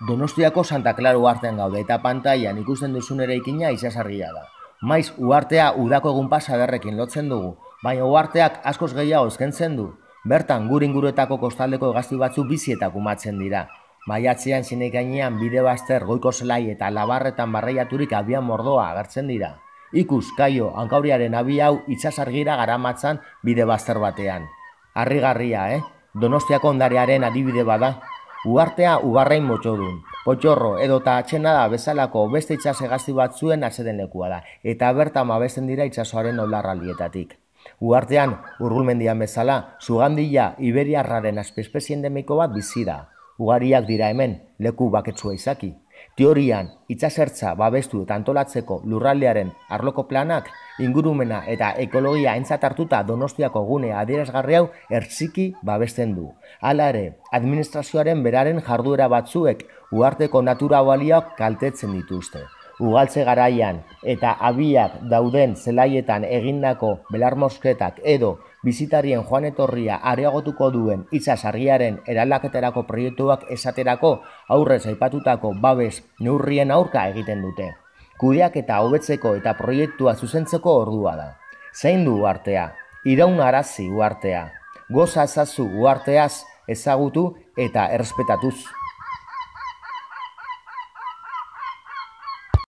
Donostiako Santa Clara uartean gaude eta pantaian ikusten duzun ere ikina izasarria da. Maiz uartea udako egun pasaderrekin lotzen dugu, baina uarteak askoz gehiago eskentzen du. Bertan gure inguruetako kostaldeko gazti batzu bizi dira. Maiatzean zinekainean bide bazter goiko zelai eta labarretan barreiaturik abian mordoa agertzen dira. Ikus, kaio, hankauriaren abi hau itxasargira garamatzan bide bazter batean. Arrigarria, eh? Donostiako ondarearen adibide bada. Uartea ubarrein motxodun. Potxorro edo ta atxena da bezalako beste itxase gazti bat zuen atxeden lekua da. Eta berta mabesten dira itxasoaren oldarra lietatik. Uartean, urgulmendian bezala, zugandila Iberiarraren azpespezien demiko bat bizi da. Ugariak dira hemen, leku baketsua izaki. Teorian, itxasertza babestu eta antolatzeko lurraldearen arloko planak, ingurumena eta ekologia entzatartuta donostiako gune adierazgarri hau ertsiki babesten du. Hala ere, administrazioaren beraren jarduera batzuek uarteko natura baliak kaltetzen dituzte. Ugaltze garaian eta abiak dauden zelaietan egindako belarmosketak edo bizitarien joan etorria areagotuko duen itza sargiaren eralaketerako proiektuak esaterako aurrez aipatutako babes neurrien aurka egiten dute. Kudeak eta hobetzeko eta proiektua zuzentzeko ordua da. Zein du uartea, iraun arazi uartea, goza ezazu uarteaz ezagutu eta errespetatuz.